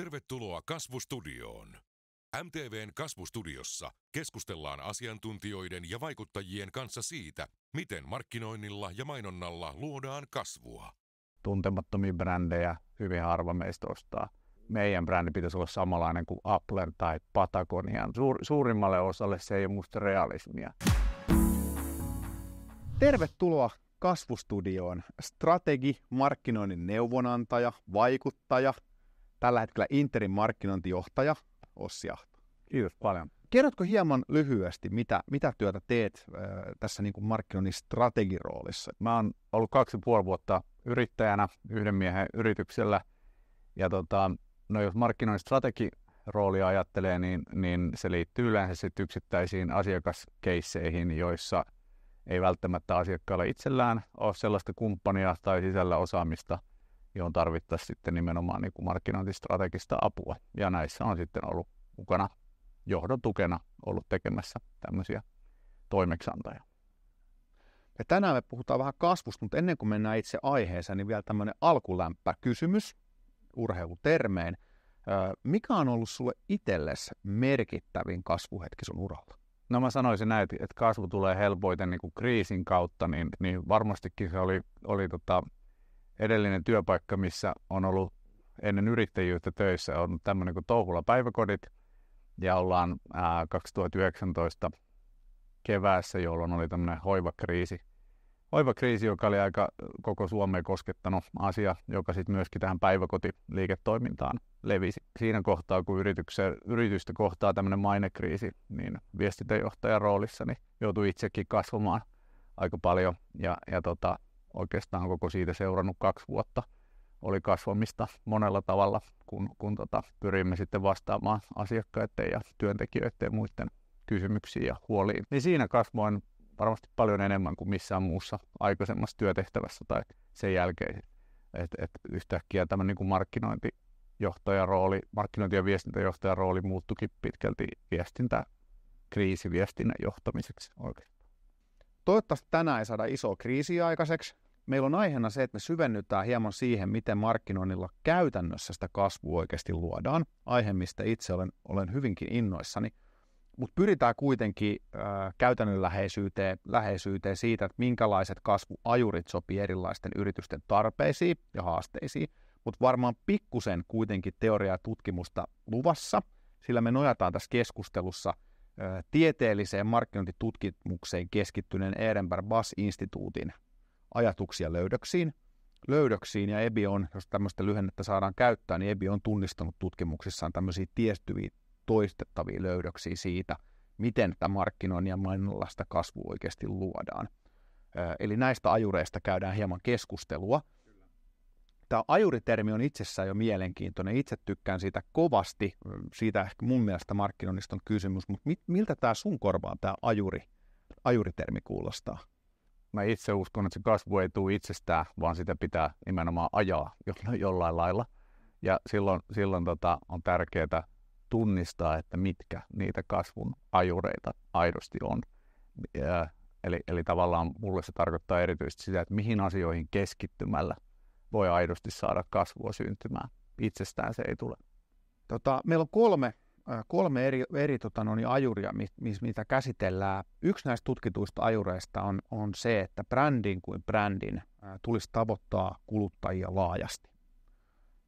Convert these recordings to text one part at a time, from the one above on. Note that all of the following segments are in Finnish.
Tervetuloa Kasvustudioon. MTVn Kasvustudiossa keskustellaan asiantuntijoiden ja vaikuttajien kanssa siitä, miten markkinoinnilla ja mainonnalla luodaan kasvua. Tuntemattomia brändejä hyvin harva meistä ostaa. Meidän brändi pitäisi olla samanlainen kuin Apple tai Patagonian. Suur, suurimmalle osalle se ei ole musta realismia. Tervetuloa Kasvustudioon. Strategi, markkinoinnin neuvonantaja, vaikuttaja – tällä hetkellä Interin markkinointijohtaja Ossi Ahto. Kiitos paljon. Kerrotko hieman lyhyesti, mitä, mitä työtä teet äh, tässä niin kuin markkinoinnin strategiroolissa? Mä oon ollut kaksi ja puoli vuotta yrittäjänä yhden miehen yrityksellä. Ja tota, no jos markkinoinnin strategiroolia ajattelee, niin, niin se liittyy yleensä sit yksittäisiin asiakaskeisseihin, joissa ei välttämättä asiakkaalla itsellään ole sellaista kumppania tai sisällä osaamista – johon tarvittaisiin sitten nimenomaan niin kuin markkinointistrategista apua. Ja näissä on sitten ollut mukana johdon tukena ollut tekemässä tämmöisiä toimeksiantoja. Ja tänään me puhutaan vähän kasvusta, mutta ennen kuin mennään itse aiheeseen, niin vielä tämmöinen alkulämpä kysymys urheilutermeen: Mikä on ollut sulle itsellesi merkittävin kasvuhetki sun uralla? No mä sanoisin näin, että kasvu tulee helpoiten niin kuin kriisin kautta, niin, niin varmastikin se oli, oli tota, edellinen työpaikka, missä on ollut ennen yrittäjyyttä töissä, on tämmöinen kuin Touhula päiväkodit. Ja ollaan ää, 2019 keväässä, jolloin oli tämmöinen hoivakriisi. Hoivakriisi, joka oli aika koko Suomeen koskettanut asia, joka sitten myöskin tähän päiväkotiliiketoimintaan levisi. Siinä kohtaa, kun yritystä kohtaa tämmöinen mainekriisi, niin viestintäjohtajan roolissa niin joutui itsekin kasvamaan aika paljon ja, ja tota, oikeastaan koko siitä seurannut kaksi vuotta oli kasvamista monella tavalla, kun, kun tota, pyrimme sitten vastaamaan asiakkaiden ja työntekijöiden ja muiden kysymyksiin ja huoliin. Niin siinä kasvoin varmasti paljon enemmän kuin missään muussa aikaisemmassa työtehtävässä tai sen jälkeen. Et, et yhtäkkiä tämä niin kuin markkinointijohtajan rooli, markkinointi- ja viestintäjohtajan rooli muuttukin pitkälti viestintä, kriisiviestinnän johtamiseksi oikein. Toivottavasti tänään ei saada iso kriisi aikaiseksi, meillä on aiheena se, että me syvennytään hieman siihen, miten markkinoinnilla käytännössä sitä kasvua oikeasti luodaan. Aihe, mistä itse olen, olen hyvinkin innoissani. Mutta pyritään kuitenkin äh, käytännön läheisyyteen, läheisyyteen siitä, että minkälaiset kasvuajurit sopii erilaisten yritysten tarpeisiin ja haasteisiin. Mutta varmaan pikkusen kuitenkin teoriaa ja tutkimusta luvassa, sillä me nojataan tässä keskustelussa – tieteelliseen markkinointitutkimukseen keskittyneen Ehrenberg Bass-instituutin ajatuksia löydöksiin. Löydöksiin ja EBI on, jos tämmöistä lyhennettä saadaan käyttää, niin EBI on tunnistanut tutkimuksissaan tämmöisiä tiestyviä toistettavia löydöksiä siitä, miten tätä markkinoinnin ja mainonnallista kasvu oikeasti luodaan. Eli näistä ajureista käydään hieman keskustelua. Tämä ajuritermi on itsessään jo mielenkiintoinen. Itse tykkään siitä kovasti. Siitä ehkä mun mielestä markkinoinnista on kysymys, mutta miltä tämä sun korvaan tämä ajuri, ajuritermi kuulostaa? mä itse uskon, että se kasvu ei tule itsestään, vaan sitä pitää nimenomaan ajaa jollain lailla. Ja silloin, silloin tota, on tärkeää tunnistaa, että mitkä niitä kasvun ajureita aidosti on. Ja, eli, eli tavallaan mulle se tarkoittaa erityisesti sitä, että mihin asioihin keskittymällä voi aidosti saada kasvua syntymään. Itsestään se ei tule. Tota, meillä on kolme kolme eri, eri tota, no, niin ajuria, mit, mit, mitä käsitellään. Yksi näistä tutkituista ajureista on, on se, että brändin kuin brändin ää, tulisi tavoittaa kuluttajia laajasti.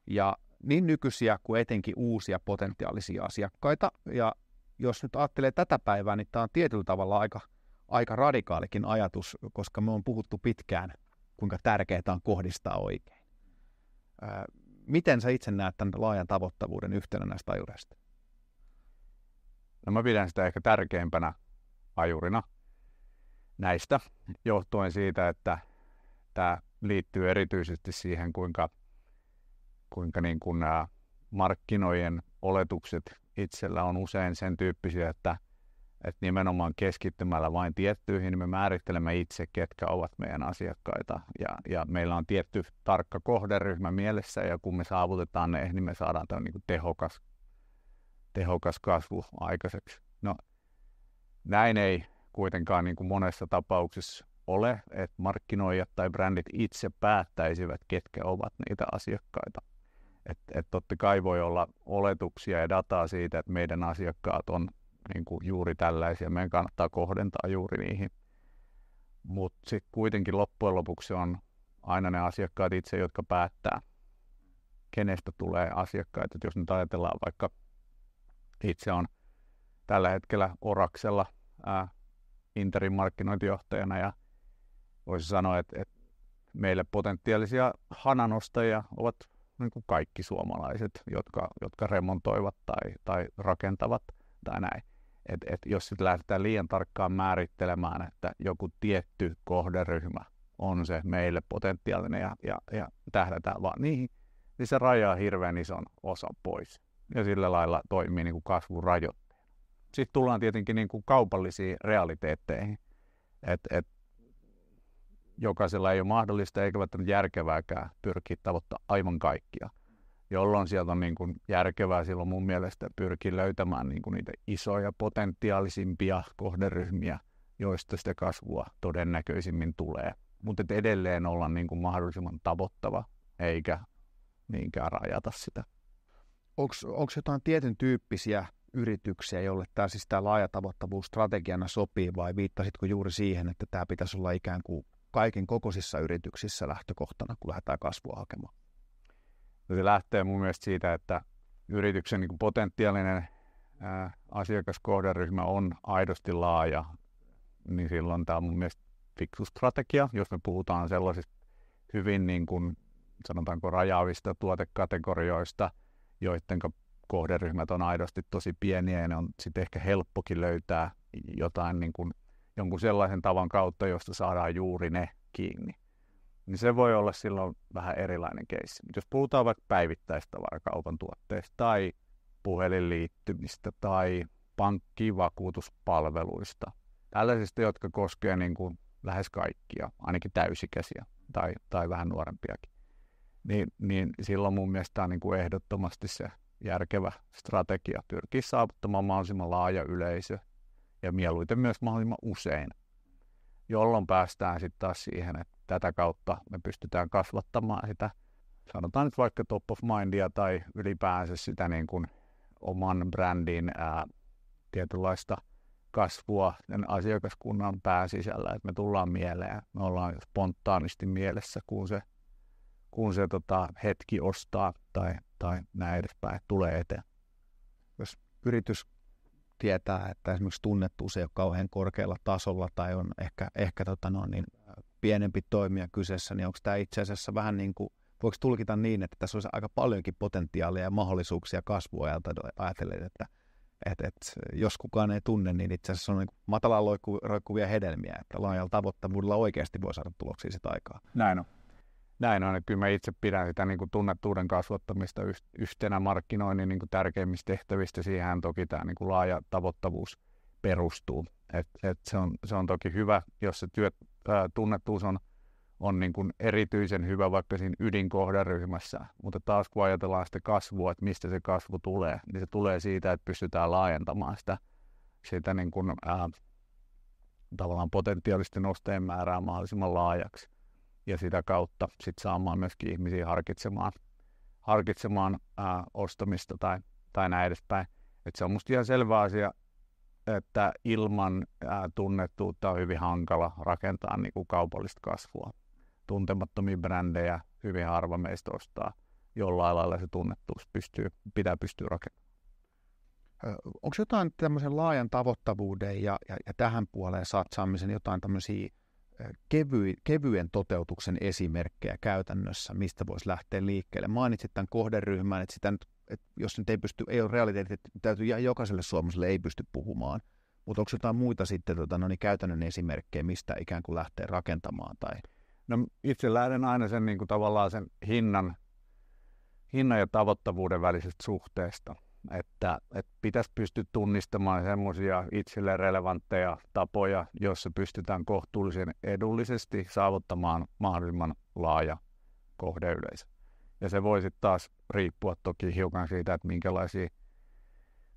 Ja niin nykyisiä kuin etenkin uusia potentiaalisia asiakkaita. Ja jos nyt ajattelee tätä päivää, niin tämä on tietyllä tavalla aika, aika radikaalikin ajatus, koska me on puhuttu pitkään, kuinka tärkeää on kohdistaa oikein. Ää, miten sä itse näet tämän laajan tavoittavuuden yhtenä näistä ajureista? No mä pidän sitä ehkä tärkeimpänä ajurina näistä, johtuen siitä, että tämä liittyy erityisesti siihen, kuinka, kuinka niin kuin nämä markkinojen oletukset itsellä on usein sen tyyppisiä, että, että nimenomaan keskittymällä vain tiettyihin niin me määrittelemme itse, ketkä ovat meidän asiakkaita. Ja, ja meillä on tietty tarkka kohderyhmä mielessä, ja kun me saavutetaan ne, niin me saadaan tämä niin tehokas tehokas kasvu aikaiseksi. No, näin ei kuitenkaan niin kuin monessa tapauksessa ole, että markkinoijat tai brändit itse päättäisivät, ketkä ovat niitä asiakkaita. Et, et totta kai voi olla oletuksia ja dataa siitä, että meidän asiakkaat on niin kuin juuri tällaisia, meidän kannattaa kohdentaa juuri niihin. Mutta sitten kuitenkin loppujen lopuksi on aina ne asiakkaat itse, jotka päättää, kenestä tulee asiakkaita. Et jos nyt ajatellaan vaikka itse on tällä hetkellä Oraksella Interin markkinointijohtajana ja voisi sanoa, että, että meille potentiaalisia hananostajia ovat niin kuin kaikki suomalaiset, jotka, jotka remontoivat tai, tai rakentavat tai näin. Et, et jos sitten lähdetään liian tarkkaan määrittelemään, että joku tietty kohderyhmä on se meille potentiaalinen ja, ja, ja tähdätään vaan niihin, niin se rajaa hirveän ison osan pois ja sillä lailla toimii niin kuin kasvun rajoitteena. Sitten tullaan tietenkin niin kuin kaupallisiin realiteetteihin, että et jokaisella ei ole mahdollista eikä välttämättä järkevääkään pyrkiä tavoittaa aivan kaikkia, jolloin sieltä on niin kuin järkevää silloin mun mielestä pyrkiä löytämään niin kuin niitä isoja potentiaalisimpia kohderyhmiä, joista sitä kasvua todennäköisimmin tulee. Mutta edelleen olla niin kuin mahdollisimman tavoittava eikä niinkään rajata sitä onko jotain tietyn tyyppisiä yrityksiä, jolle tämä siis tämä tavoittavuus strategiana sopii, vai viittasitko juuri siihen, että tämä pitäisi olla ikään kuin kaiken kokoisissa yrityksissä lähtökohtana, kun lähdetään kasvua hakemaan? No se lähtee mun mielestä siitä, että yrityksen niin potentiaalinen ää, asiakaskohderyhmä on aidosti laaja, niin silloin tämä on mun mielestä fiksu strategia, jos me puhutaan sellaisista hyvin niin kuin, sanotaanko rajaavista tuotekategorioista – joiden kohderyhmät on aidosti tosi pieniä ja ne on sitten ehkä helppokin löytää jotain niin kuin, jonkun sellaisen tavan kautta, josta saadaan juuri ne kiinni. Niin se voi olla silloin vähän erilainen keissi. jos puhutaan vaikka päivittäistavarakaupan tuotteista tai puhelinliittymistä tai pankkivakuutuspalveluista, tällaisista, jotka koskevat niin lähes kaikkia, ainakin täysikäisiä tai, tai vähän nuorempiakin niin, niin silloin mun mielestä on niin kuin ehdottomasti se järkevä strategia pyrkiä saavuttamaan mahdollisimman laaja yleisö ja mieluiten myös mahdollisimman usein, jolloin päästään sitten taas siihen, että tätä kautta me pystytään kasvattamaan sitä, sanotaan nyt vaikka top of mindia tai ylipäänsä sitä niin kuin oman brändin ää, tietynlaista kasvua sen asiakaskunnan pääsisällä, että me tullaan mieleen, me ollaan spontaanisti mielessä, kun se kun se tota, hetki ostaa tai, tai näin edespäin tulee eteen. Jos yritys tietää, että esimerkiksi tunnettuus ei ole kauhean korkealla tasolla tai on ehkä, ehkä tota no, niin pienempi toimija kyseessä, niin onko tämä itse asiassa vähän niin kuin, voiko tulkita niin, että tässä olisi aika paljonkin potentiaalia ja mahdollisuuksia ja ajatellen, että et, et, jos kukaan ei tunne, niin itse asiassa on niin matalaan roikkuvia hedelmiä, että laajalla tavoittavuudella oikeasti voi saada tuloksia sitä aikaa. Näin on näin on, että kyllä mä itse pidän sitä niin kuin tunnettuuden kasvattamista yhtenä markkinoinnin niin kuin tärkeimmistä tehtävistä. Siihen toki tämä niin kuin laaja tavoittavuus perustuu. Et, et se, on, se on toki hyvä, jos se työ, ää, tunnettuus on, on niin kuin erityisen hyvä vaikka siinä ydinkohderyhmässä. Mutta taas kun ajatellaan sitä kasvua, että mistä se kasvu tulee, niin se tulee siitä, että pystytään laajentamaan sitä, sitä niin kuin, ää, tavallaan potentiaalisten ostajien määrää mahdollisimman laajaksi ja sitä kautta sit saamaan myöskin ihmisiä harkitsemaan, harkitsemaan ää, ostamista tai, tai näin edespäin. Et se on musta ihan selvä asia, että ilman ää, tunnettuutta on hyvin hankala rakentaa niin kuin kaupallista kasvua. Tuntemattomia brändejä hyvin harva meistä ostaa. Jollain lailla se tunnettuus pystyy, pitää pystyä rakentamaan. Onko jotain tämmöisen laajan tavoittavuuden ja, ja, ja tähän puoleen satsaamisen jotain tämmöisiä kevy, kevyen toteutuksen esimerkkejä käytännössä, mistä voisi lähteä liikkeelle. Mainitsit tämän kohderyhmän, että, sitä nyt, että jos nyt ei pysty, ei ole realiteetti, että täytyy jää jokaiselle suomalaiselle ei pysty puhumaan, mutta onko jotain muita sitten tota, no niin käytännön esimerkkejä, mistä ikään kuin lähtee rakentamaan? Tai... No, itse lähden aina sen niin kuin tavallaan sen hinnan, hinnan ja tavoittavuuden välisestä suhteesta että, että pitäisi pystyä tunnistamaan semmoisia itselle relevantteja tapoja, joissa pystytään kohtuullisen edullisesti saavuttamaan mahdollisimman laaja kohdeyleisö. Ja se voi sitten taas riippua toki hiukan siitä, että minkälaisia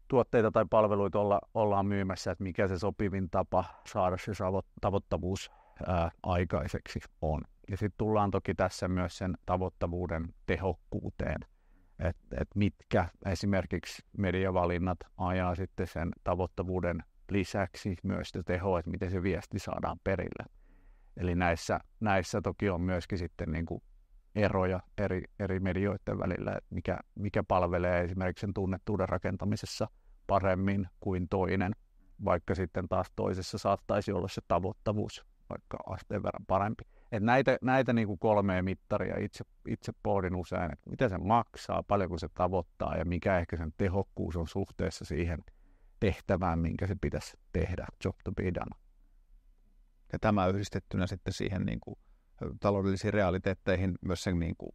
tuotteita tai palveluita olla, ollaan myymässä, että mikä se sopivin tapa saada se tavoittavuus ää, aikaiseksi on. Ja sitten tullaan toki tässä myös sen tavoittavuuden tehokkuuteen että et mitkä esimerkiksi mediavalinnat ajaa sitten sen tavoittavuuden lisäksi myös sitä tehoa, että miten se viesti saadaan perille. Eli näissä, näissä toki on myöskin sitten niin kuin eroja eri, eri medioiden välillä, että mikä, mikä palvelee esimerkiksi sen tunnettuuden rakentamisessa paremmin kuin toinen, vaikka sitten taas toisessa saattaisi olla se tavoittavuus vaikka asteen verran parempi. Et näitä näitä niin kuin kolmea mittaria itse, itse pohdin usein, että mitä se maksaa, paljonko se tavoittaa ja mikä ehkä sen tehokkuus on suhteessa siihen tehtävään, minkä se pitäisi tehdä, job to be done. Ja tämä yhdistettynä sitten siihen niin kuin, taloudellisiin realiteetteihin myös sen niin kuin,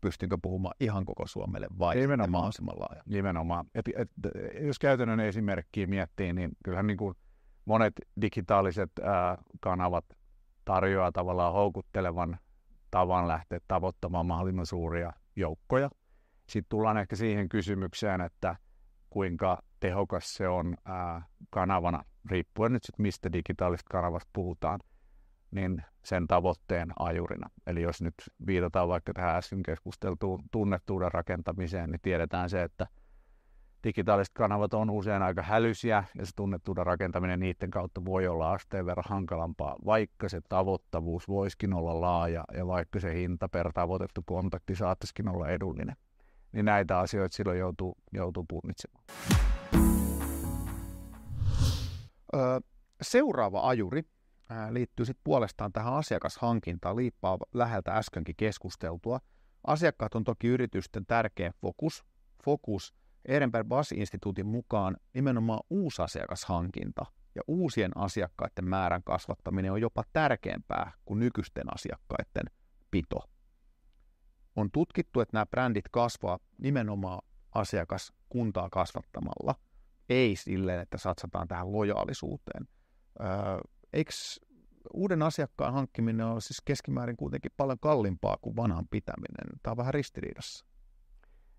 pystynkö puhumaan ihan koko Suomelle vai Nimenomaan. mahdollisimman laaja. Nimenomaan. Et, et, jos käytännön esimerkkiä miettii, niin kyllähän niin kuin monet digitaaliset ää, kanavat tarjoaa tavallaan houkuttelevan tavan lähteä tavoittamaan mahdollisimman suuria joukkoja. Sitten tullaan ehkä siihen kysymykseen, että kuinka tehokas se on ää, kanavana, riippuen nyt sitten mistä digitaalista kanavasta puhutaan, niin sen tavoitteen ajurina. Eli jos nyt viitataan vaikka tähän äsken keskusteltuun tunnettuuden rakentamiseen, niin tiedetään se, että – digitaaliset kanavat on usein aika hälysiä ja se tunnettuuden rakentaminen niiden kautta voi olla asteen verran hankalampaa, vaikka se tavoittavuus voisikin olla laaja ja vaikka se hinta per tavoitettu kontakti saattaisikin olla edullinen. Niin näitä asioita silloin joutuu, joutuu punnitsemaan. Öö, seuraava ajuri liittyy sitten puolestaan tähän asiakashankintaan, liippaa läheltä äskenkin keskusteltua. Asiakkaat on toki yritysten tärkeä fokus, fokus Ehrenberg-Bas-instituutin mukaan nimenomaan uusi asiakashankinta ja uusien asiakkaiden määrän kasvattaminen on jopa tärkeämpää kuin nykyisten asiakkaiden pito. On tutkittu, että nämä brändit kasvaa nimenomaan asiakaskuntaa kasvattamalla, ei silleen, että satsataan tähän lojaalisuuteen. Öö, eikö uuden asiakkaan hankkiminen ole siis keskimäärin kuitenkin paljon kalliimpaa kuin vanhan pitäminen? Tämä on vähän ristiriidassa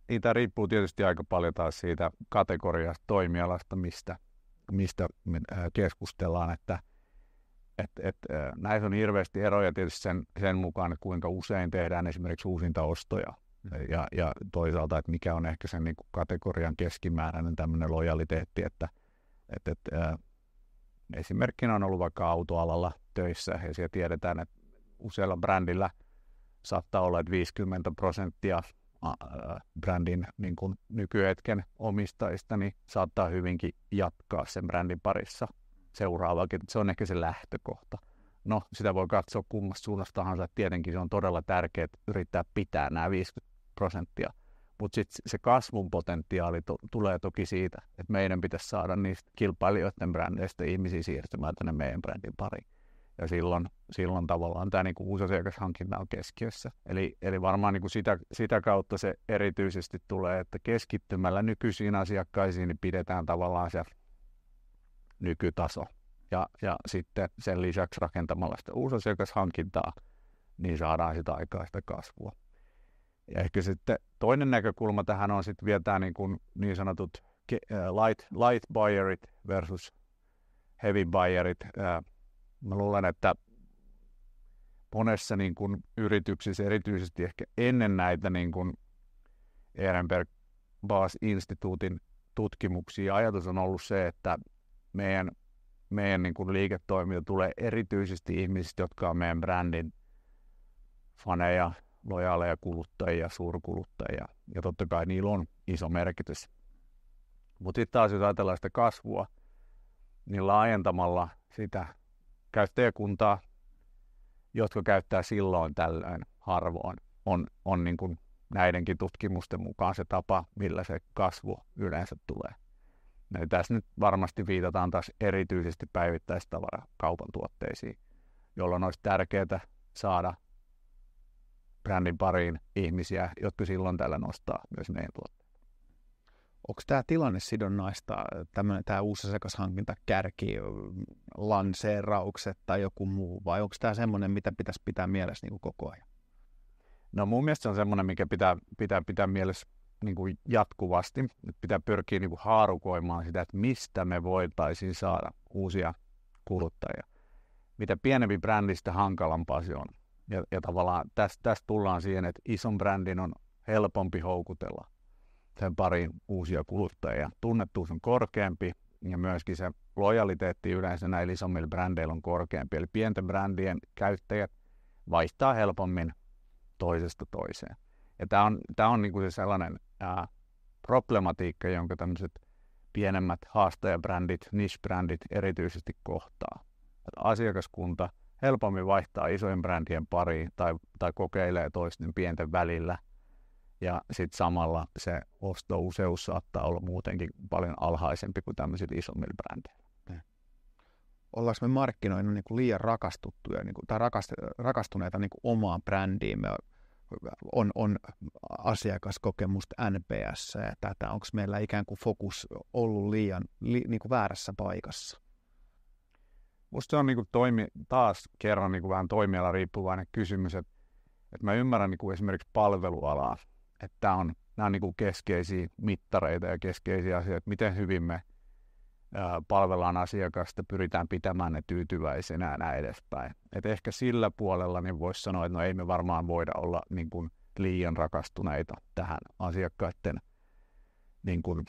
niin tämä riippuu tietysti aika paljon taas siitä kategoriasta, toimialasta, mistä, mistä keskustellaan, että et, et, näissä on hirveästi eroja tietysti sen, sen mukaan, että kuinka usein tehdään esimerkiksi uusinta ostoja mm. ja, ja toisaalta, että mikä on ehkä sen niin kuin kategorian keskimääräinen tämmöinen lojaliteetti, että et, et, esimerkkinä on ollut vaikka autoalalla töissä ja siellä tiedetään, että usealla brändillä saattaa olla, että 50 prosenttia brändin niin kuin nykyhetken omistajista, niin saattaa hyvinkin jatkaa sen brändin parissa seuraavakin. Se on ehkä se lähtökohta. No, sitä voi katsoa kummasta suunnasta tahansa. Tietenkin se on todella tärkeää yrittää pitää nämä 50 prosenttia. Mutta sitten se kasvun potentiaali to- tulee toki siitä, että meidän pitäisi saada niistä kilpailijoiden brändeistä ihmisiä siirtymään tänne meidän brändin pariin ja silloin, silloin tavallaan tämä niin kuin uusi asiakashankinta on keskiössä. Eli, eli varmaan niin kuin sitä, sitä kautta se erityisesti tulee, että keskittymällä nykyisiin asiakkaisiin niin pidetään tavallaan se nykytaso. Ja, ja sitten sen lisäksi rakentamalla sitä asiakashankintaa, niin saadaan sitä aikaa sitä kasvua. Ja ehkä sitten toinen näkökulma tähän on sitten vielä tämä niin, kuin niin sanotut äh, light, light buyerit versus heavy buyerit, äh, mä luulen, että monessa niin kuin yrityksissä, erityisesti ehkä ennen näitä niin kuin Ehrenberg Baas-instituutin tutkimuksia, ajatus on ollut se, että meidän, meidän niin kuin liiketoiminta tulee erityisesti ihmisistä, jotka on meidän brändin faneja, lojaaleja kuluttajia, suurkuluttajia. Ja totta kai niillä on iso merkitys. Mutta sitten taas jos ajatellaan sitä kasvua, niin laajentamalla sitä käyttäjäkuntaa, jotka käyttää silloin tällöin harvoin, on, on niin kuin näidenkin tutkimusten mukaan se tapa, millä se kasvu yleensä tulee. Eli tässä nyt varmasti viitataan taas erityisesti päivittäistavarakaupan tuotteisiin, jolloin olisi tärkeää saada brändin pariin ihmisiä, jotka silloin tällä nostaa myös meidän tuotteita. Onko tämä tilanne sidonnaista, äh, tämä uusi asiakashankinta, kärki, äh, lanseeraukset tai joku muu, vai onko tämä semmoinen, mitä pitäisi pitää mielessä niin kuin koko ajan? No mun mielestä se on semmoinen, mikä pitää pitää, pitää mielessä niin kuin jatkuvasti. Nyt pitää pyrkiä niin kuin haarukoimaan sitä, että mistä me voitaisiin saada uusia kuluttajia. Mitä pienempi brändistä hankalampaa se on. Ja, ja tavallaan tästä tästä tullaan siihen, että ison brändin on helpompi houkutella – pariin uusia kuluttajia. Tunnettuus on korkeampi ja myöskin se lojaliteetti yleensä näillä isommilla brändeillä on korkeampi. Eli pienten brändien käyttäjät vaihtaa helpommin toisesta toiseen. Ja tämä on, tää on niinku se sellainen ää, problematiikka, jonka tämmöiset pienemmät haastajabrändit, niche-brändit erityisesti kohtaa. Et asiakaskunta helpommin vaihtaa isojen brändien pariin tai, tai kokeilee toisten pienten välillä – ja sitten samalla se ostouseus saattaa olla muutenkin paljon alhaisempi kuin tämmöisillä isommilla brändeillä. Niin. Ollaanko me markkinoina niin liian rakastuttuja niin kuin, tai rakast, rakastuneita niin kuin omaan brändiin? on, on asiakaskokemusta NPS ja tätä, onko meillä ikään kuin fokus ollut liian li, niin kuin väärässä paikassa? Minusta se on niin kuin toimi, taas kerran niin kuin vähän toimiala riippuvainen kysymys, että, että mä ymmärrän niin kuin esimerkiksi palvelualaa että on, nämä on niin kuin keskeisiä mittareita ja keskeisiä asioita, miten hyvin me palvellaan asiakasta, pyritään pitämään ne tyytyväisenä ja näin edespäin. Et ehkä sillä puolella niin voisi sanoa, että no ei me varmaan voida olla niin kuin liian rakastuneita tähän asiakkaiden, niin kuin,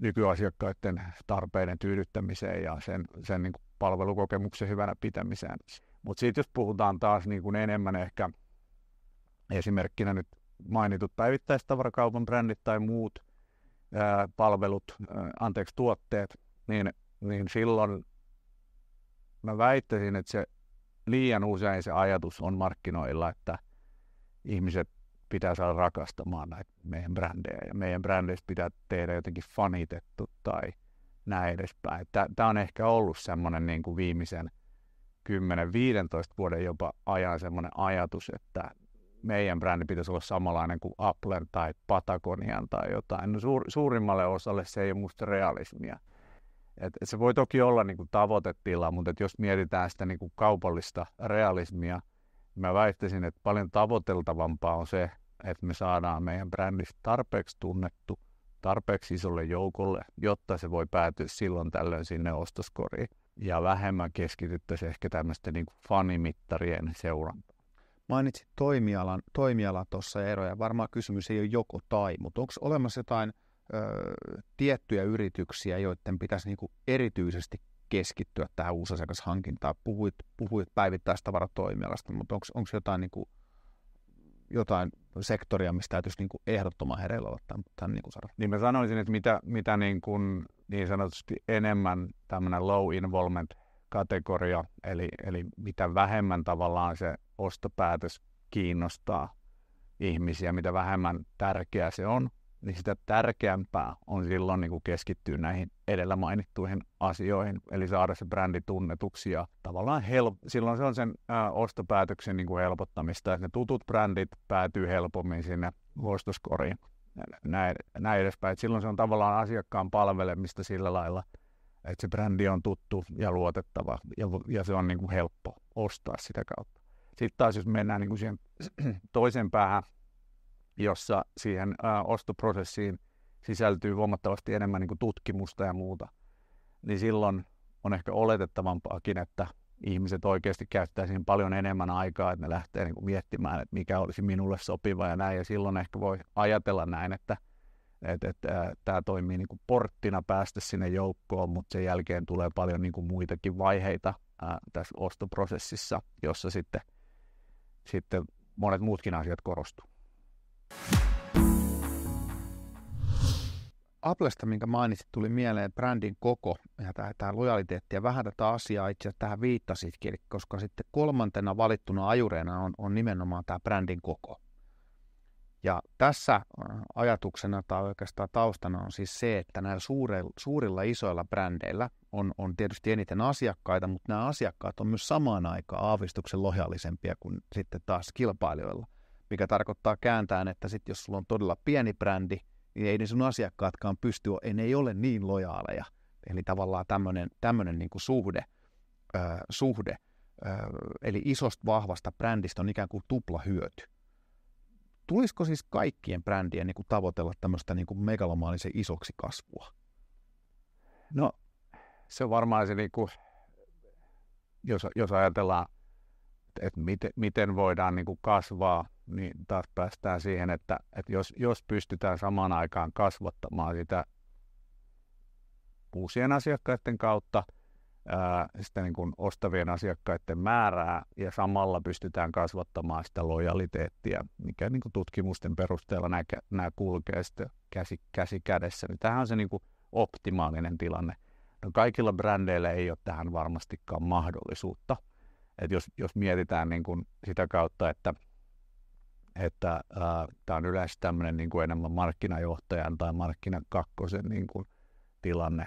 nykyasiakkaiden tarpeiden tyydyttämiseen ja sen, sen niin kuin palvelukokemuksen hyvänä pitämiseen. Mutta sitten jos puhutaan taas niin kuin enemmän ehkä esimerkkinä nyt mainitut päivittäistavarakaupan brändit tai muut ää, palvelut, ää, anteeksi tuotteet, niin, niin silloin mä väittäisin, että se liian usein se ajatus on markkinoilla, että ihmiset pitää saada rakastamaan näitä meidän brändejä ja meidän brändeistä pitää tehdä jotenkin fanitettu tai näin edespäin. Tämä on ehkä ollut semmoinen niin kuin viimeisen 10-15 vuoden jopa ajan semmoinen ajatus, että meidän brändi pitäisi olla samanlainen kuin Applen tai Patagonian tai jotain. No suur, suurimmalle osalle se ei ole musta realismia. Et, et se voi toki olla niin kuin tavoitetila, mutta et jos mietitään sitä niin kuin kaupallista realismia, niin mä väittäisin, että paljon tavoiteltavampaa on se, että me saadaan meidän brändistä tarpeeksi tunnettu, tarpeeksi isolle joukolle, jotta se voi päätyä silloin tällöin sinne ostoskoriin. Ja vähemmän keskityttäisiin ehkä tämmöisten niin kuin fanimittarien seurantaan. Mainitsit toimialan, toimiala tuossa eroja. Varmaan kysymys ei ole joko tai, mutta onko olemassa jotain ö, tiettyjä yrityksiä, joiden pitäisi niinku erityisesti keskittyä tähän uusasiakashankintaan? Puhuit, puhuit päivittäistavaratoimialasta, mutta onko jotain, niinku, jotain sektoria, mistä täytyisi niinku ehdottoman hereillä olla tämän, tämän niinku saralla? Niin mä sanoisin, että mitä, mitä niin, niin sanotusti enemmän tämmöinen low involvement kategoria, eli, eli mitä vähemmän tavallaan se ostopäätös kiinnostaa ihmisiä, mitä vähemmän tärkeää se on, niin sitä tärkeämpää on silloin niin kuin keskittyä näihin edellä mainittuihin asioihin, eli saada se brändi tunnetuksi ja tavallaan help- silloin se on sen ää, ostopäätöksen niin kuin helpottamista, että ne tutut brändit päätyy helpommin sinne ostoskoriin, näin, näin edespäin. Et silloin se on tavallaan asiakkaan palvelemista sillä lailla, että se brändi on tuttu ja luotettava ja, ja se on niin kuin helppo ostaa sitä kautta. Sitten taas jos mennään niin kuin siihen toisen päähän, jossa siihen ää, ostoprosessiin sisältyy huomattavasti enemmän niin kuin tutkimusta ja muuta, niin silloin on ehkä oletettavampaakin, että ihmiset oikeasti käyttää siihen paljon enemmän aikaa, että ne lähtee niin kuin miettimään, että mikä olisi minulle sopiva ja näin. Ja silloin ehkä voi ajatella näin, että että et, äh, tämä toimii niin kuin porttina päästä sinne joukkoon, mutta sen jälkeen tulee paljon niin kuin muitakin vaiheita äh, tässä ostoprosessissa, jossa sitten – sitten monet muutkin asiat korostuu. Applesta, minkä mainitsit, tuli mieleen brändin koko ja tämä, lojaliteetti ja vähän tätä asiaa itse asiassa tähän viittasitkin, koska sitten kolmantena valittuna ajureena on, on nimenomaan tämä brändin koko. Ja tässä äh, ajatuksena tai oikeastaan taustana on siis se, että näillä suurilla, suurilla isoilla brändeillä on, on tietysti eniten asiakkaita, mutta nämä asiakkaat on myös samaan aikaan aavistuksen lojallisempia kuin sitten taas kilpailijoilla, mikä tarkoittaa kääntään, että sitten jos sulla on todella pieni brändi, niin ei ne sun asiakkaatkaan pysty, ne ei ole niin lojaaleja. Eli tavallaan tämmöinen niin suhde, ö, äh, suhde ö, äh, eli isosta vahvasta brändistä on ikään kuin tupla hyöty. Tulisiko siis kaikkien brändien niin kuin tavoitella tämmöistä niin kuin megalomaanisen isoksi kasvua? No se on varmaan se, niin kuin, jos, jos ajatellaan, että, et miten, miten voidaan niin kuin kasvaa, niin taas päästään siihen, että, että jos, jos pystytään samaan aikaan kasvattamaan sitä uusien asiakkaiden kautta ää, sitä niin kuin ostavien asiakkaiden määrää ja samalla pystytään kasvattamaan sitä lojaliteettia, mikä niin kuin tutkimusten perusteella nämä, nämä kulkee sitten käsi, käsi kädessä. Niin tämähän on se niin kuin optimaalinen tilanne. No kaikilla brändeillä ei ole tähän varmastikaan mahdollisuutta. Et jos, jos mietitään niin kun sitä kautta, että että äh, tämä on yleensä tämmöinen niin kuin enemmän markkinajohtajan tai markkinakakkosen niin kuin, tilanne.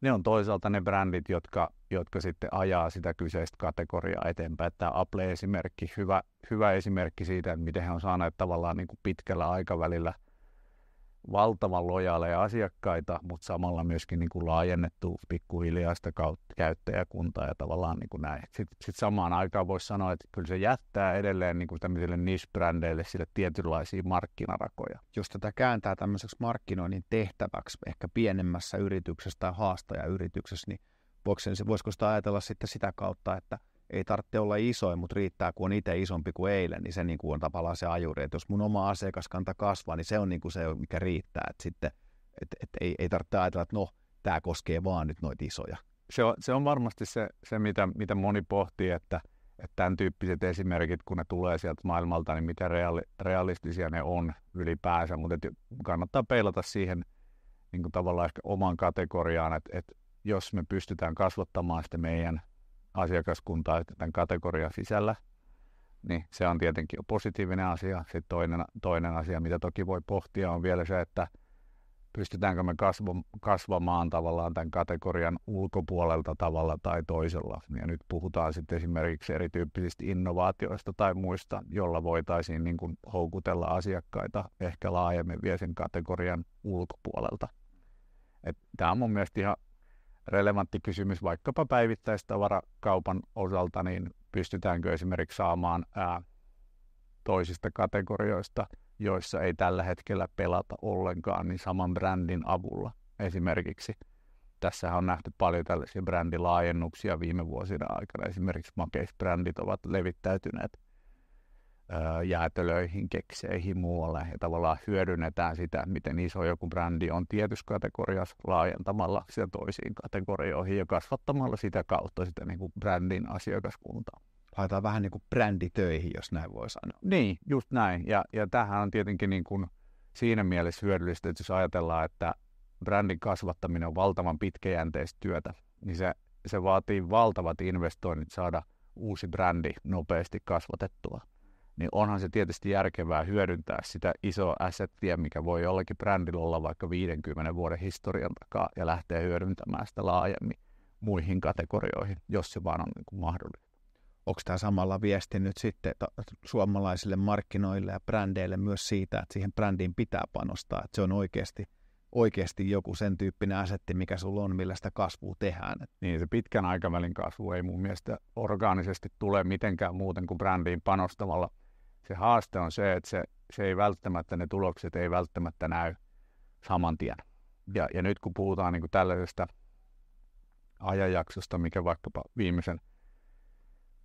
Ne on toisaalta ne brändit, jotka, jotka sitten ajaa sitä kyseistä kategoriaa eteenpäin. Tämä Apple-esimerkki, hyvä, hyvä esimerkki siitä, että miten he on saaneet tavallaan niin kuin pitkällä aikavälillä – valtavan lojaaleja asiakkaita, mutta samalla myöskin niin kuin laajennettu pikkuhiljaa sitä kautta käyttäjäkuntaa ja tavallaan niin kuin näin. Sitten, sit samaan aikaan voisi sanoa, että kyllä se jättää edelleen niin kuin tämmöisille niche-brändeille sille tietynlaisia markkinarakoja. Jos tätä kääntää tämmöiseksi markkinoinnin tehtäväksi ehkä pienemmässä yrityksessä tai haastajayrityksessä, niin voisiko sitä ajatella sitten sitä kautta, että ei tarvitse olla isoin, mutta riittää, kun on itse isompi kuin eilen, niin se niin kuin on tavallaan se ajuri. että jos mun oma asiakaskanta kasvaa, niin se on niin kuin se, mikä riittää. että sitten et, et ei, ei tarvitse ajatella, että no, tämä koskee vaan nyt noita isoja. Se on, se on varmasti se, se mitä, mitä moni pohtii, että, että tämän tyyppiset esimerkit, kun ne tulee sieltä maailmalta, niin mitä reali, realistisia ne on ylipäänsä, mutta kannattaa peilata siihen niin kuin tavallaan ehkä oman kategoriaan, että, että jos me pystytään kasvattamaan sitä meidän asiakaskuntaa tämän kategorian sisällä, niin se on tietenkin jo positiivinen asia. Sitten toinen, toinen asia, mitä toki voi pohtia, on vielä se, että pystytäänkö me kasvamaan tavallaan tämän kategorian ulkopuolelta tavalla tai toisella. Ja nyt puhutaan sitten esimerkiksi erityyppisistä innovaatioista tai muista, jolla voitaisiin niin kuin houkutella asiakkaita ehkä laajemmin vielä sen kategorian ulkopuolelta. Tämä on mun mielestä ihan relevantti kysymys vaikkapa päivittäistavarakaupan osalta, niin pystytäänkö esimerkiksi saamaan ää, toisista kategorioista, joissa ei tällä hetkellä pelata ollenkaan, niin saman brändin avulla esimerkiksi. tässä on nähty paljon tällaisia brändilaajennuksia viime vuosina aikana. Esimerkiksi makeisbrändit ovat levittäytyneet jäätelöihin, kekseihin, muualle ja tavallaan hyödynnetään sitä, miten iso joku brändi on tietyssä kategoriassa laajentamalla sitä toisiin kategorioihin ja kasvattamalla sitä kautta sitä niin kuin brändin asiakaskuntaa. Haetaan vähän niin kuin bränditöihin, jos näin voi sanoa. Niin, just näin. Ja, ja tämähän on tietenkin niin kuin siinä mielessä hyödyllistä, että jos ajatellaan, että brändin kasvattaminen on valtavan pitkäjänteistä työtä, niin se, se vaatii valtavat investoinnit saada uusi brändi nopeasti kasvatettua niin onhan se tietysti järkevää hyödyntää sitä isoa assettia, mikä voi jollakin brändillä olla vaikka 50 vuoden historian takaa ja lähteä hyödyntämään sitä laajemmin muihin kategorioihin, jos se vaan on niin kuin mahdollista. Onko tämä samalla viesti nyt sitten suomalaisille markkinoille ja brändeille myös siitä, että siihen brändiin pitää panostaa, että se on oikeasti oikeasti joku sen tyyppinen asetti, mikä sulla on, millä sitä kasvua tehdään. Niin, se pitkän aikavälin kasvu ei mun mielestä orgaanisesti tule mitenkään muuten kuin brändiin panostamalla – se haaste on se, että se, se ei välttämättä, ne tulokset ei välttämättä näy saman tien. Ja, ja nyt kun puhutaan niin kuin tällaisesta ajanjaksosta, mikä vaikkapa viimeisen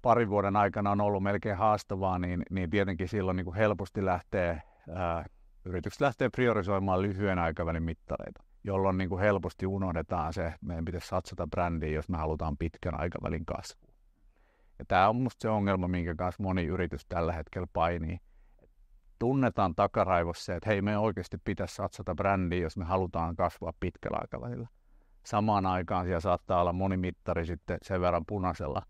parin vuoden aikana on ollut melkein haastavaa, niin, niin tietenkin silloin niin kuin helposti lähtee, ää, yritykset lähtee priorisoimaan lyhyen aikavälin mittareita, jolloin niin kuin helposti unohdetaan se, että meidän pitäisi satsata brändiin, jos me halutaan pitkän aikavälin kasvu. Ja tämä on minusta se ongelma, minkä kanssa moni yritys tällä hetkellä painii. Tunnetaan takaraivossa että hei, me oikeasti pitäisi satsata brändiin, jos me halutaan kasvaa pitkällä aikavälillä. Samaan aikaan siellä saattaa olla moni mittari sitten sen verran punaisella,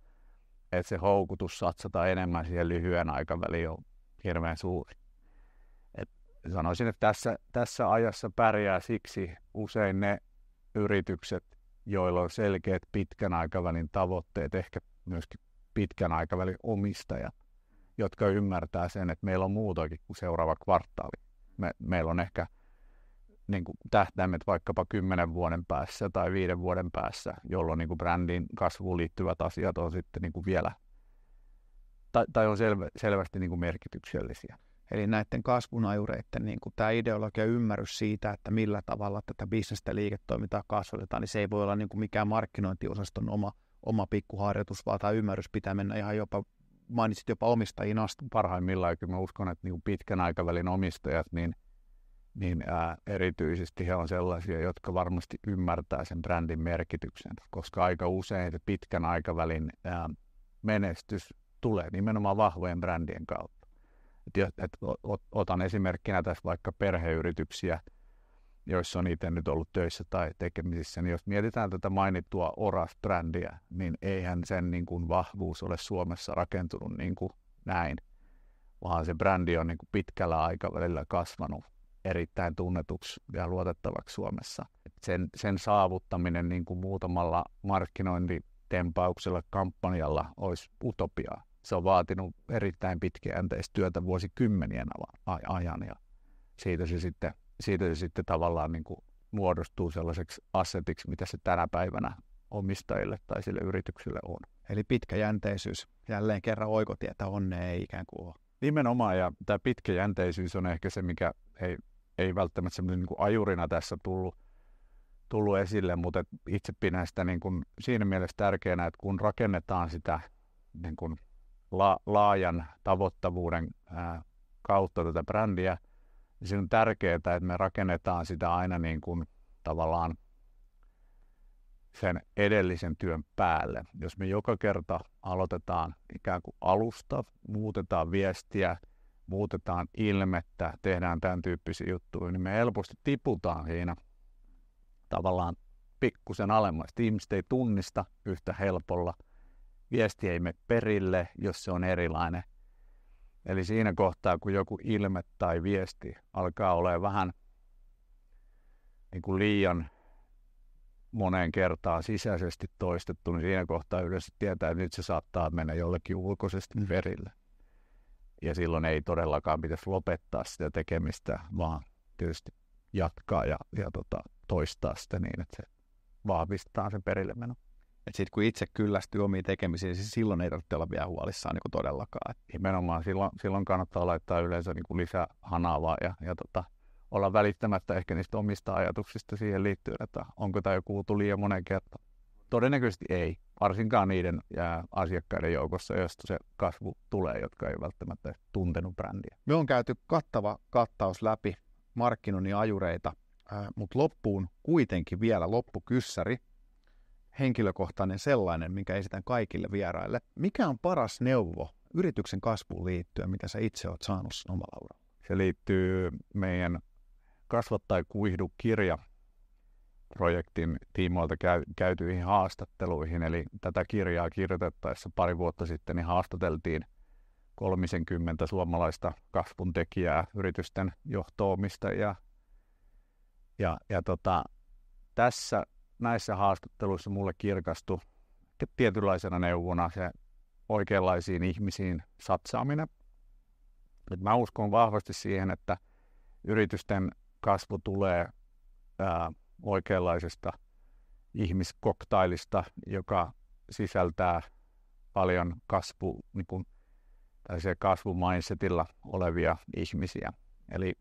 että se houkutus satsata enemmän siihen lyhyen aikaväliin on hirveän suuri. Et sanoisin, että tässä, tässä ajassa pärjää siksi usein ne yritykset, joilla on selkeät pitkän aikavälin tavoitteet, ehkä myöskin pitkän aikavälin omistajat, jotka ymmärtää sen, että meillä on muutakin kuin seuraava kvartaali. Me, meillä on ehkä niin kuin tähtäimet vaikkapa kymmenen vuoden päässä tai viiden vuoden päässä, jolloin niin kuin brändin kasvuun liittyvät asiat on sitten niin kuin vielä, tai, tai on selvä, selvästi niin kuin merkityksellisiä. Eli näiden ajureiden niin kuin tämä ideologia ymmärrys siitä, että millä tavalla tätä bisnestä liiketoimintaa kasvatetaan, niin se ei voi olla niin kuin mikään markkinointiosaston oma oma pikkuharjoitus vaan tämä ymmärrys pitää mennä ihan jopa, mainitsit jopa omistajiin asti. Parhaimmillaan kun mä uskon, että niin pitkän aikavälin omistajat, niin, niin ää, erityisesti he on sellaisia, jotka varmasti ymmärtää sen brändin merkityksen, koska aika usein se pitkän aikavälin ää, menestys tulee nimenomaan vahvojen brändien kautta. Et, et, ot, otan esimerkkinä tässä vaikka perheyrityksiä – joissa on itse nyt ollut töissä tai tekemisissä, niin jos mietitään tätä mainittua Oras-brändiä, niin eihän sen niin kuin vahvuus ole Suomessa rakentunut niin kuin näin, vaan se brändi on niin kuin pitkällä aikavälillä kasvanut erittäin tunnetuksi ja luotettavaksi Suomessa. Et sen, sen saavuttaminen niin kuin muutamalla markkinointitempauksella, kampanjalla olisi utopiaa. Se on vaatinut erittäin pitkäjänteistä työtä vuosikymmenien ajan ja siitä se sitten siitä se sitten tavallaan niin kuin muodostuu sellaiseksi assetiksi, mitä se tänä päivänä omistajille tai sille yritykselle on. Eli pitkäjänteisyys, jälleen kerran oikotietä onne ei ikään kuin ole. Nimenomaan, ja tämä pitkäjänteisyys on ehkä se, mikä ei, ei välttämättä niin kuin ajurina tässä tullut, tullut esille, mutta itse pidän sitä niin kuin siinä mielessä tärkeänä, että kun rakennetaan sitä niin kuin la, laajan tavoittavuuden ää, kautta tätä brändiä, niin se on tärkeää, että me rakennetaan sitä aina niin kuin tavallaan sen edellisen työn päälle. Jos me joka kerta aloitetaan ikään kuin alusta, muutetaan viestiä, muutetaan ilmettä, tehdään tämän tyyppisiä juttuja, niin me helposti tiputaan siinä tavallaan pikkusen alemmasti. Ihmiset ei tunnista yhtä helpolla. Viesti ei mene perille, jos se on erilainen. Eli siinä kohtaa, kun joku ilme tai viesti alkaa olemaan vähän niin kuin liian moneen kertaan sisäisesti toistettu, niin siinä kohtaa yleensä tietää, että nyt se saattaa mennä jollekin ulkoisesti verille. Ja silloin ei todellakaan pitäisi lopettaa sitä tekemistä, vaan tietysti jatkaa ja, ja tota, toistaa sitä niin, että se vahvistetaan sen perille menon. Että sitten kun itse kyllästyy omiin tekemisiin, niin silloin ei tarvitse olla vielä huolissaan niin todellakaan. Et nimenomaan silloin, silloin kannattaa laittaa yleensä niin kuin lisää hanavaa ja, ja tota, olla välittämättä ehkä niistä omista ajatuksista siihen liittyen, että onko tämä jo kuultu liian monen kertaan. Todennäköisesti ei, varsinkaan niiden ja asiakkaiden joukossa, josta se kasvu tulee, jotka ei välttämättä tuntenut brändiä. Me on käyty kattava kattaus läpi markkinoinnin ajureita, mutta loppuun kuitenkin vielä loppukyssäri – henkilökohtainen sellainen, minkä esitän kaikille vieraille. Mikä on paras neuvo yrityksen kasvuun liittyen, mitä sä itse oot saanut omalla uralla? Se liittyy meidän kasvattaa kuihdu kirja projektin tiimoilta käy, käytyihin haastatteluihin. Eli tätä kirjaa kirjoitettaessa pari vuotta sitten niin haastateltiin 30 suomalaista kasvun tekijää, yritysten johtoomista ja, ja, ja tota, tässä näissä haastatteluissa mulle kirkastui tietynlaisena neuvona se oikeanlaisiin ihmisiin satsaaminen. Et mä uskon vahvasti siihen, että yritysten kasvu tulee ää, oikeanlaisesta ihmiskoktailista, joka sisältää paljon kasvu, niin kuin, kasvumainsetilla olevia ihmisiä. Eli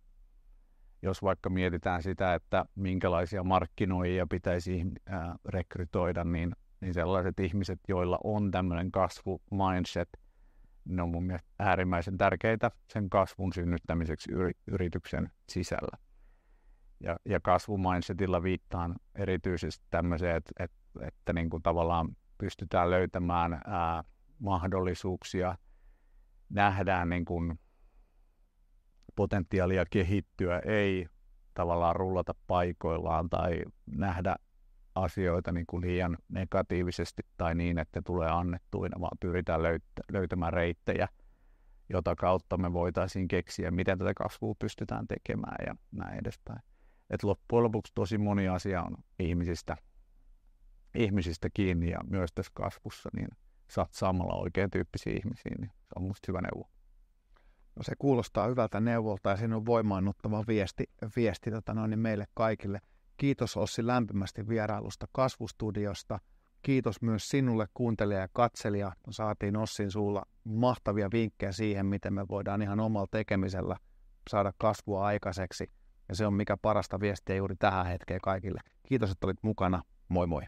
jos vaikka mietitään sitä, että minkälaisia markkinoijia pitäisi rekrytoida, niin, niin sellaiset ihmiset, joilla on tämmöinen kasvumindset, ne on mun mielestä äärimmäisen tärkeitä sen kasvun synnyttämiseksi yri, yrityksen sisällä. Ja, ja kasvumindsetilla viittaan erityisesti tämmöiseen, että, että, että niin kuin tavallaan pystytään löytämään ää, mahdollisuuksia, nähdään niin kuin potentiaalia kehittyä ei tavallaan rullata paikoillaan tai nähdä asioita niin kuin liian negatiivisesti tai niin, että ne tulee annettuina, vaan pyritään löytämään reittejä, jota kautta me voitaisiin keksiä, miten tätä kasvua pystytään tekemään ja näin edespäin. Et loppujen lopuksi tosi moni asia on ihmisistä, ihmisistä kiinni ja myös tässä kasvussa, niin samalla oikein tyyppisiä ihmisiin, niin se on musta hyvä neuvo. No se kuulostaa hyvältä neuvolta ja sinun voimaannuttava viesti, viesti tota noin, niin meille kaikille. Kiitos Ossi lämpimästi vierailusta kasvustudiosta. Kiitos myös sinulle kuuntelija ja katselija. Saatiin Ossin suulla mahtavia vinkkejä siihen, miten me voidaan ihan omalla tekemisellä saada kasvua aikaiseksi. Ja se on mikä parasta viestiä juuri tähän hetkeen kaikille. Kiitos, että olit mukana. Moi moi!